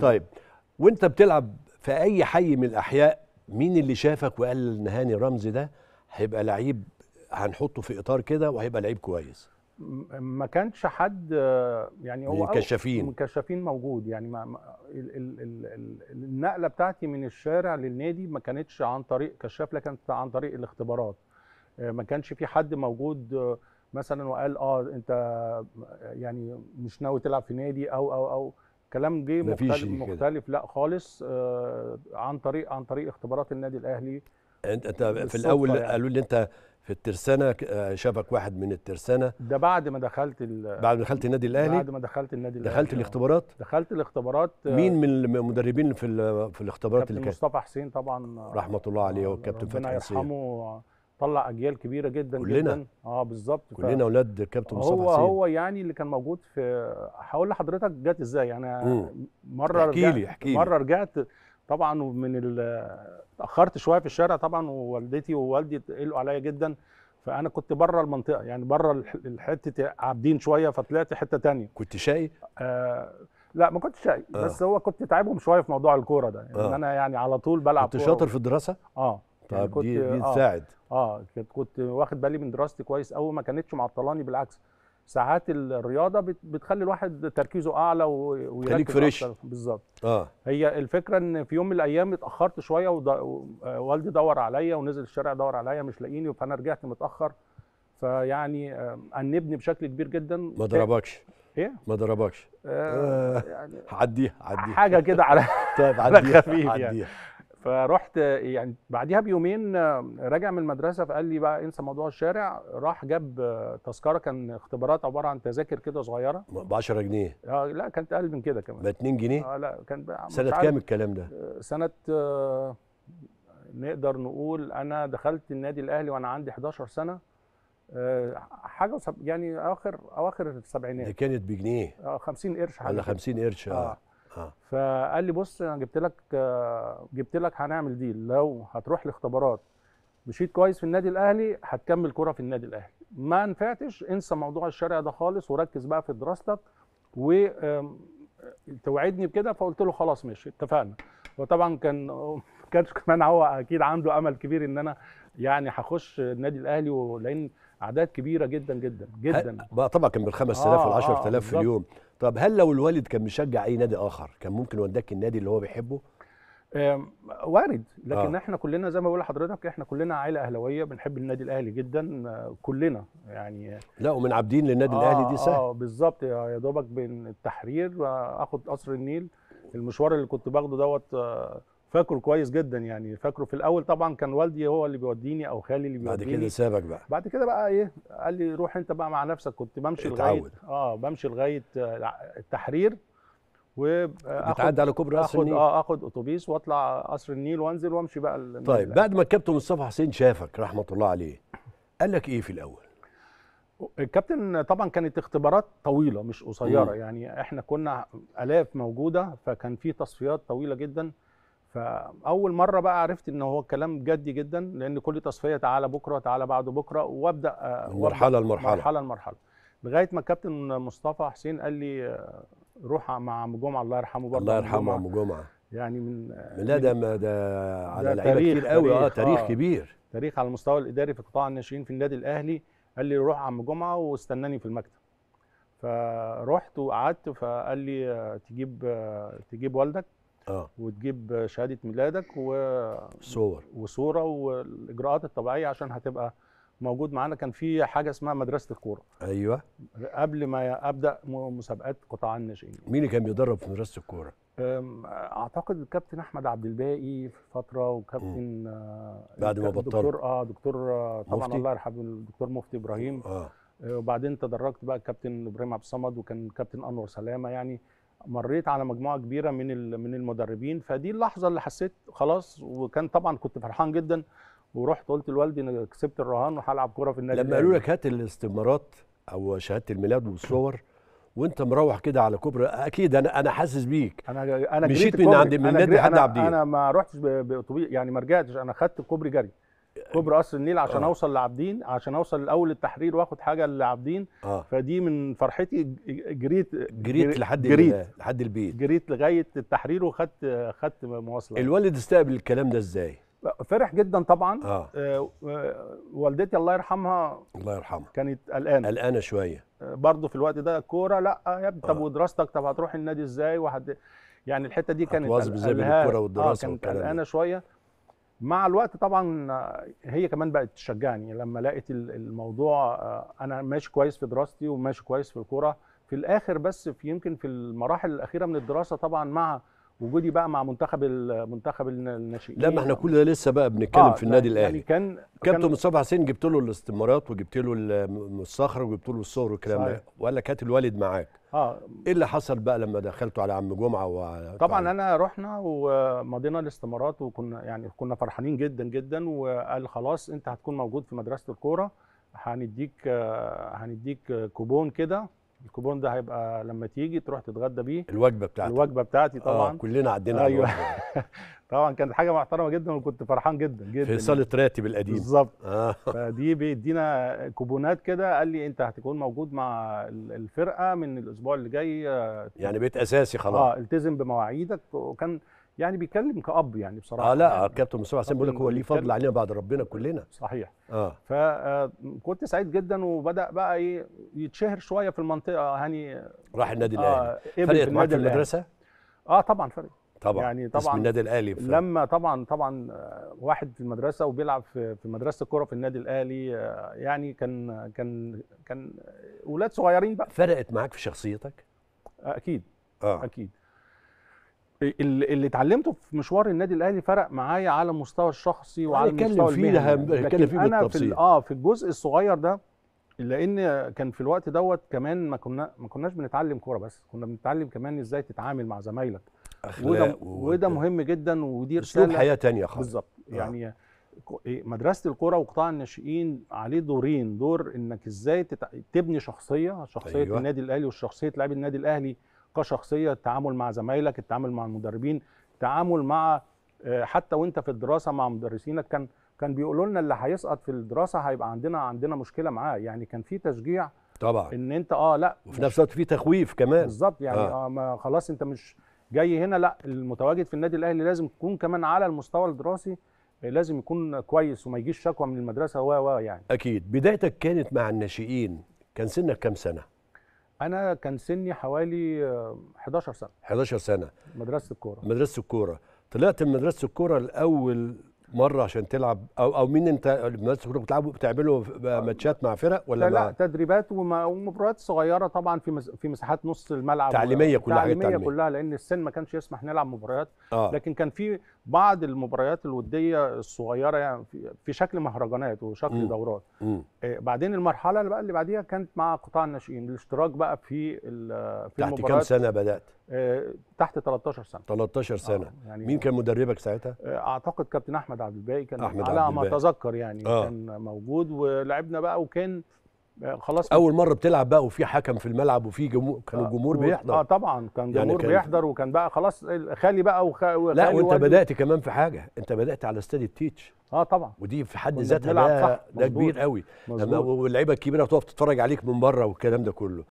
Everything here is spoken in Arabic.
طيب وانت بتلعب في اي حي من الاحياء مين اللي شافك وقال النهاني رمزي ده هيبقى لعيب هنحطه في اطار كده وهيبقى لعيب كويس ما كانش حد يعني هو الكشافين كشافين موجود يعني ما ال ال ال النقله بتاعتي من الشارع للنادي ما كانتش عن طريق كشاف لكن عن طريق الاختبارات آه، ما كانش في حد موجود آه، مثلا وقال اه انت يعني مش ناوي تلعب في نادي او او او كلام جه مختلف, إيه مختلف لا خالص آه عن طريق عن طريق اختبارات النادي الاهلي انت في الاول يعني. قالوا لي انت في الترسانه آه، شافك واحد من الترسانه ده بعد ما دخلت بعد ما دخلت النادي الاهلي بعد ما دخلت النادي الاهلي دخلت آه. الاختبارات دخلت الاختبارات آه، مين من المدربين في في الاختبارات اللي كان مصطفى حسين طبعا رحمه الله عليه والكابتن فتحي حسين ربنا يرحمه طلع اجيال كبيره جدا كلنا جداً. اه بالظبط كلنا اولاد كابتن مصطفى هو حسين. هو يعني اللي كان موجود في هقول لحضرتك جت ازاي انا يعني مم. مره احكي لي احكي مره رجعت طبعا ومن اتاخرت شويه في الشارع طبعا ووالدتي ووالدي قلقوا عليا جدا فانا كنت بره المنطقه يعني بره حته عابدين شويه فطلعت حته تانية كنت شاي آه لا ما كنتش شاي آه. بس هو كنت تعبهم شويه في موضوع الكوره ده يعني آه. انا يعني على طول بلعب كنت شاطر في الدراسه اه يعني طب دي دي آه، تساعد اه, آه كنت واخد بالي من دراستي كويس قوي ما كانتش معطلاني بالعكس ساعات الرياضه بتخلي الواحد تركيزه اعلى ويركز فريش بالظبط اه هي الفكره ان في يوم من الايام اتاخرت شويه ووالدي آه، دور عليا ونزل الشارع دور عليا مش لاقيني فانا رجعت متاخر فيعني آه، انبني بشكل كبير جدا ما ضربكش ايه ما ضربكش آه يعني عديها عديها حاجه كده على طيب عديها يعني. عديها فرحت يعني بعديها بيومين آه، راجع من المدرسه فقال لي بقى انسى موضوع الشارع راح جاب آه، تذكره كان اختبارات عباره عن تذاكر كده صغيره ب 10 جنيه اه لا كانت اقل من كده كمان ب 2 جنيه اه لا كان سنه كام الكلام ده؟ آه، سنه آه نقدر نقول انا دخلت النادي الاهلي وانا عندي 11 سنه حاجه وسب... يعني اخر اواخر السبعينات كانت بجنيه اه 50 قرش على 50 قرش اه, آه. آه. فقال لي بص انا جبت لك جبت لك هنعمل ديل لو هتروح الاختبارات مشيت كويس في النادي الاهلي هتكمل كره في النادي الاهلي ما نفعتش انسى موضوع الشارع ده خالص وركز بقى في دراستك و توعدني بكده فقلت له خلاص ماشي اتفقنا وطبعا كان كانش كمان هو اكيد عنده امل كبير ان انا يعني هخش النادي الاهلي ولان اعداد كبيره جدا جدا جدا بقى طبعا كان بال 5000 وال 10000 في اليوم طب هل لو الوالد كان مشجع اي نادي اخر كان ممكن وداك النادي اللي هو بيحبه وارد لكن آه. احنا كلنا زي ما بقول لحضرتك احنا كلنا عائله اهلاويه بنحب النادي الاهلي جدا كلنا يعني لا ومن عابدين للنادي آه الاهلي دي سهل اه بالظبط يا دوبك بين التحرير واخد آه، قصر النيل المشوار اللي كنت باخده دوت آه فاكره كويس جدا يعني فاكره في الاول طبعا كان والدي هو اللي بيوديني او خالي اللي بيوديني بعد كده سابك بقى بعد كده بقى ايه قال لي روح انت بقى مع نفسك كنت بمشي لغايه اه بمشي لغايه التحرير وبتعدي على كوبري قصر النيل اه اخد اتوبيس واطلع قصر النيل وانزل وامشي بقى طيب بعد ما الكابتن مصطفى حسين شافك رحمه الله عليه قال لك ايه في الاول؟ الكابتن طبعا كانت اختبارات طويله مش قصيره يعني احنا كنا الاف موجوده فكان في تصفيات طويله جدا فاول مره بقى عرفت ان هو كلام جدي جدا لان كل تصفيه تعالى بكره تعالى بعد بكره وابدا مرحله آه، المرحله مرحله المرحله لغايه ما كابتن مصطفى حسين قال لي آه، روح مع عم جمعه الله يرحمه برضه الله يرحمه عم جمعه يعني من لا ده ما ده على لعيبه كتير قوي اه تاريخ آه، كبير تاريخ على المستوى الاداري في قطاع الناشئين في النادي الاهلي قال لي روح عم جمعه واستناني في المكتب فرحت وقعدت فقال لي تجيب تجيب والدك اه وتجيب شهاده ميلادك و صور وصوره والاجراءات الطبيعيه عشان هتبقى موجود معانا كان في حاجه اسمها مدرسه الكوره ايوه قبل ما ابدا مسابقات قطاع الناشئين مين اللي كان بيدرب في مدرسه الكوره اعتقد الكابتن احمد عبد الباقي في فتره وكابتن آه، بعد ما بطل دكتور اه دكتور آه، طبعا مفتي. الله يرحمه الدكتور مفتي ابراهيم آه. اه وبعدين تدرجت بقى الكابتن ابراهيم عبد الصمد وكان الكابتن انور سلامه يعني مريت على مجموعه كبيره من من المدربين فدي اللحظه اللي حسيت خلاص وكان طبعا كنت فرحان جدا ورحت قلت لوالدي انا كسبت الرهان وهلعب كوره في النادي لما قالوا لك هات الاستمارات او شهاده الميلاد والصور وانت مروح كده على كوبري اكيد انا انا حاسس بيك انا انا مشيت من عند من نادي حد عبدين إيه؟ انا ما رحتش باوتوبيس يعني ما رجعتش انا خدت الكوبري جري كوبري قصر النيل عشان آه. اوصل لعابدين عشان اوصل الاول التحرير واخد حاجه لعابدين آه. فدي من فرحتي جريت جريت لحد جريت لحد البيت جريت لغايه التحرير وخدت خدت مواصله الوالد استقبل الكلام ده ازاي؟ فرح جدا طبعا آه. آه والدتي الله يرحمها الله يرحمها كانت قلقانه قلقانه شويه آه برضه في الوقت ده كوره لا يا ابني طب آه. ودراستك طب هتروح النادي ازاي وحد يعني الحته دي كانت واظب ازاي بين الكوره آه، والدراسه آه كانت قلقانه شويه مع الوقت طبعا هي كمان بقت تشجعني لما لقيت الموضوع آه، انا ماشي كويس في دراستي وماشي كويس في الكوره في الاخر بس في يمكن في المراحل الاخيره من الدراسه طبعا مع وجودي بقى مع منتخب منتخب الناشئين لا ما احنا كل ده لسه بقى بنتكلم آه في النادي يعني الاهلي يعني كان كابتن مصطفى حسين جبت له الاستمارات وجبت له الصخر وجبت له الصور والكلام ده وقال لك هات الوالد معاك اه ايه اللي حصل بقى لما دخلته على عم جمعه وعلى طبعا طيب. انا رحنا ومضينا الاستمارات وكنا يعني كنا فرحانين جدا جدا وقال خلاص انت هتكون موجود في مدرسه الكوره هنديك هنديك كوبون كده الكوبون ده هيبقى لما تيجي تروح تتغدى بيه الوجبه بتاعتي الوجبه بتاعتي آه، طبعا آه كلنا عدينا ايوه طبعا كانت حاجه محترمه جدا وكنت فرحان جدا جدا في يعني. صاله راتب القديم بالظبط آه. فدي بيدينا كوبونات كده قال لي انت هتكون موجود مع الفرقه من الاسبوع اللي جاي آه، يعني بيت اساسي خلاص اه التزم بمواعيدك وكان يعني بيتكلم كأب يعني بصراحة اه لا يعني كابتن مصطفى حسين بيقول لك هو ليه فضل علينا بعد ربنا كلنا صحيح اه فكنت آه، سعيد جدا وبدأ بقى ايه يتشهر شوية في المنطقة يعني راح النادي آه، الأهلي آه فرقت معاك في المدرسة؟ اه طبعا فرقت طبعا يعني طبعا اسم النادي الاهلي لما طبعا طبعا آه، واحد في المدرسه وبيلعب في مدرسه الكوره في النادي الاهلي يعني كان كان كان اولاد صغيرين بقى فرقت معاك في شخصيتك؟ اكيد اه اكيد اللي اتعلمته في مشوار النادي الاهلي فرق معايا على المستوى الشخصي وعلى المستوى المهني هنتكلم فيه انا بالتفصيل في اه في الجزء الصغير ده لان كان في الوقت دوت كمان ما كنا ما كناش بنتعلم كوره بس كنا بنتعلم كمان ازاي تتعامل مع زمايلك وده وده مهم جدا ودي رساله حياه ثانيه خالص بالظبط آه. يعني إيه، مدرسه الكوره وقطاع الناشئين عليه دورين دور انك ازاي تبني شخصيه شخصيه أيوة. النادي الاهلي وشخصيه لاعبي النادي الاهلي كشخصيه التعامل مع زمايلك التعامل مع المدربين التعامل مع آه، حتى وانت في الدراسه مع مدرسينك كان كان بيقولوا لنا اللي هيسقط في الدراسه هيبقى عندنا عندنا مشكله معاه يعني كان في تشجيع طبعا ان انت اه لا وفي نفس الوقت في تخويف كمان بالظبط يعني آه. آه ما خلاص انت مش جاي هنا لا المتواجد في النادي الاهلي لازم يكون كمان على المستوى الدراسي آه، لازم يكون كويس وما يجيش شكوى من المدرسه و و يعني اكيد بدايتك كانت مع الناشئين كان سنك كام سنه انا كان سني حوالي 11 آه، سنه 11 سنه مدرسه الكوره مدرسه الكوره طلعت من مدرسه الكوره الاول مره عشان تلعب او او مين انت الناس كلها بتلعبوا بتعملوا آه. ماتشات مع فرق ولا لا, لا تدريبات ومباريات صغيره طبعا في في مساحات نص الملعب تعليميه كلها تعليميه, تعليمية كلها لان السن ما كانش يسمح نلعب مباريات آه. لكن كان في بعض المباريات الوديه الصغيره يعني في, شكل مهرجانات وشكل م. دورات م. آه، بعدين المرحله اللي بقى اللي بعديها كانت مع قطاع الناشئين الاشتراك بقى في في المباريات تحت كام سنه بدات آه، تحت 13 سنه 13 سنه آه يعني مين كان مدربك ساعتها آه، اعتقد كابتن احمد عبد الباقي كان أحمد على ما اتذكر يعني آه. كان موجود ولعبنا بقى وكان آه، خلاص اول مره بتلعب بقى وفي حكم في الملعب وفي جمهور كان الجمهور آه بيحضر اه طبعا كان يعني جمهور يعني كان بيحضر وكان بقى خلاص خالي بقى وخالي لا وانت والدي. بدات كمان في حاجه انت بدات على استاد التيتش اه طبعا ودي في حد ذاتها ده, كبير قوي واللعيبه الكبيره تقف تتفرج عليك من بره والكلام ده كله